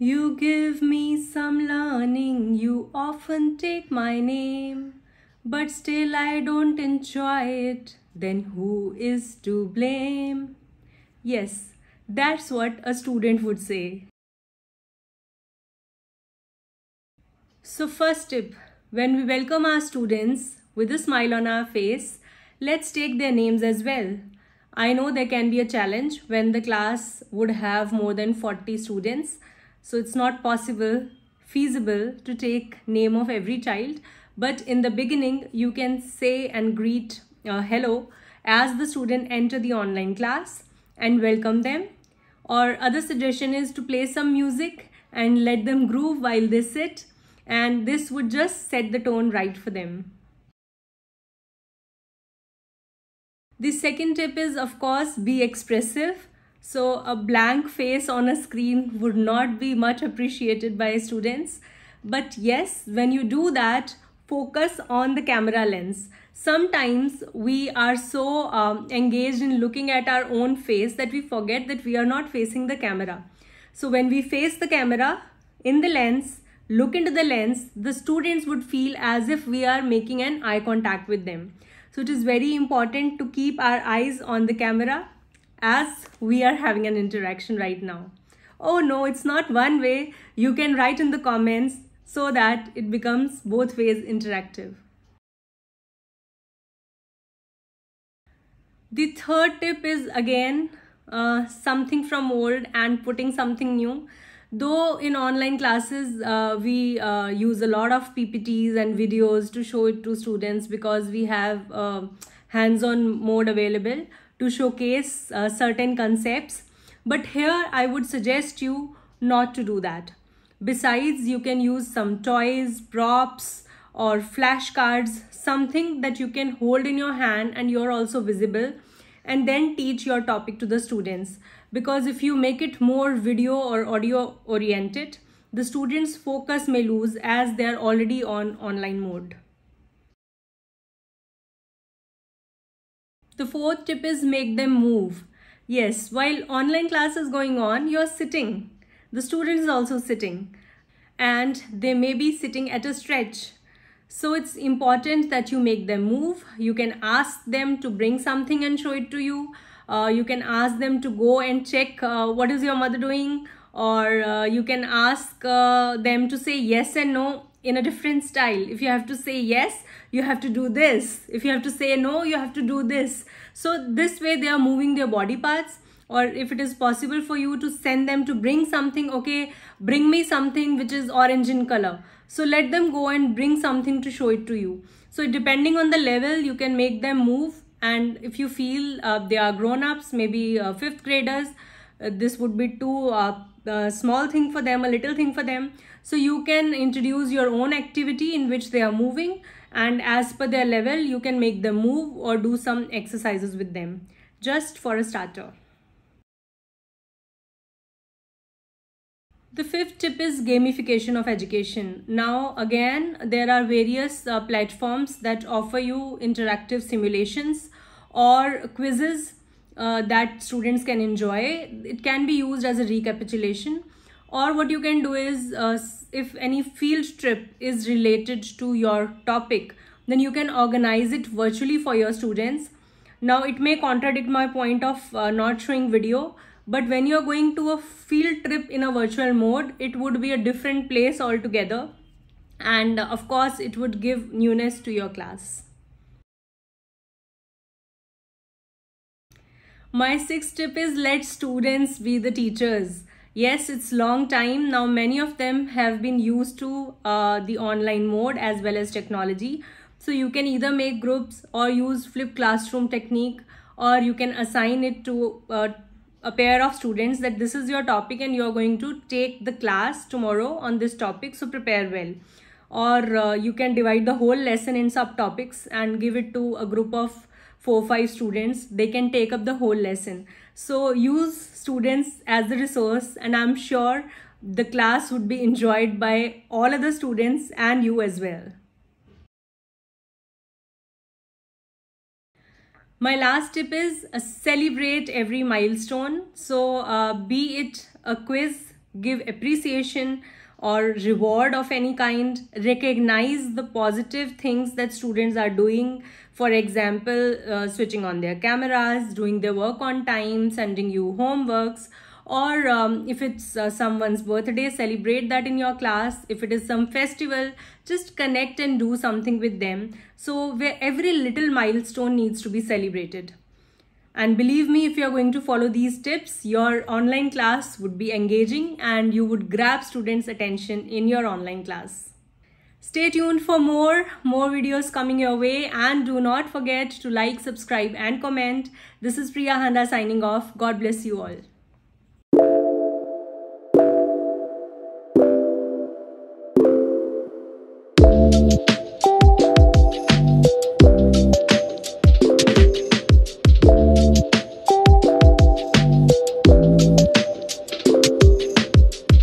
You give me some learning, you often take my name, but still I don't enjoy it. Then who is to blame? Yes, that's what a student would say. So first tip, when we welcome our students with a smile on our face, let's take their names as well. I know there can be a challenge when the class would have more than 40 students so it's not possible, feasible to take name of every child. But in the beginning, you can say and greet uh, hello as the student enter the online class and welcome them. Or other suggestion is to play some music and let them groove while they sit. And this would just set the tone right for them. The second tip is of course be expressive. So a blank face on a screen would not be much appreciated by students. But yes, when you do that, focus on the camera lens. Sometimes we are so um, engaged in looking at our own face that we forget that we are not facing the camera. So when we face the camera in the lens, look into the lens, the students would feel as if we are making an eye contact with them. So it is very important to keep our eyes on the camera as we are having an interaction right now. Oh no, it's not one way. You can write in the comments so that it becomes both ways interactive. The third tip is again uh, something from old and putting something new. Though in online classes, uh, we uh, use a lot of PPTs and videos to show it to students because we have uh, hands-on mode available to showcase uh, certain concepts. But here I would suggest you not to do that. Besides, you can use some toys, props or flashcards, something that you can hold in your hand and you're also visible and then teach your topic to the students. Because if you make it more video or audio oriented, the students focus may lose as they're already on online mode. The fourth tip is make them move. Yes, while online class is going on, you're sitting. The student is also sitting and they may be sitting at a stretch. So it's important that you make them move. You can ask them to bring something and show it to you. Uh, you can ask them to go and check uh, what is your mother doing or uh, you can ask uh, them to say yes and no in a different style. If you have to say yes, you have to do this. If you have to say no, you have to do this. So this way they are moving their body parts or if it is possible for you to send them to bring something, okay, bring me something which is orange in color. So let them go and bring something to show it to you. So depending on the level, you can make them move. And if you feel uh, they are grown-ups, maybe uh, fifth graders, uh, this would be too uh, a small thing for them, a little thing for them. So you can introduce your own activity in which they are moving and as per their level, you can make them move or do some exercises with them just for a starter. The fifth tip is gamification of education. Now, again, there are various uh, platforms that offer you interactive simulations or quizzes uh, that students can enjoy. It can be used as a recapitulation or what you can do is uh, if any field trip is related to your topic then you can organize it virtually for your students now it may contradict my point of uh, not showing video but when you're going to a field trip in a virtual mode it would be a different place altogether and uh, of course it would give newness to your class My sixth tip is let students be the teachers. Yes, it's long time. Now many of them have been used to uh, the online mode as well as technology. So you can either make groups or use flip classroom technique or you can assign it to uh, a pair of students that this is your topic and you're going to take the class tomorrow on this topic so prepare well or uh, you can divide the whole lesson in subtopics and give it to a group of four five students they can take up the whole lesson so use students as the resource and i'm sure the class would be enjoyed by all other students and you as well my last tip is uh, celebrate every milestone so uh, be it a quiz give appreciation or reward of any kind recognize the positive things that students are doing for example uh, switching on their cameras doing their work on time sending you homeworks or um, if it's uh, someone's birthday celebrate that in your class if it is some festival just connect and do something with them so where every little milestone needs to be celebrated and believe me, if you're going to follow these tips, your online class would be engaging and you would grab students' attention in your online class. Stay tuned for more, more videos coming your way and do not forget to like, subscribe and comment. This is Priya Handa signing off. God bless you all.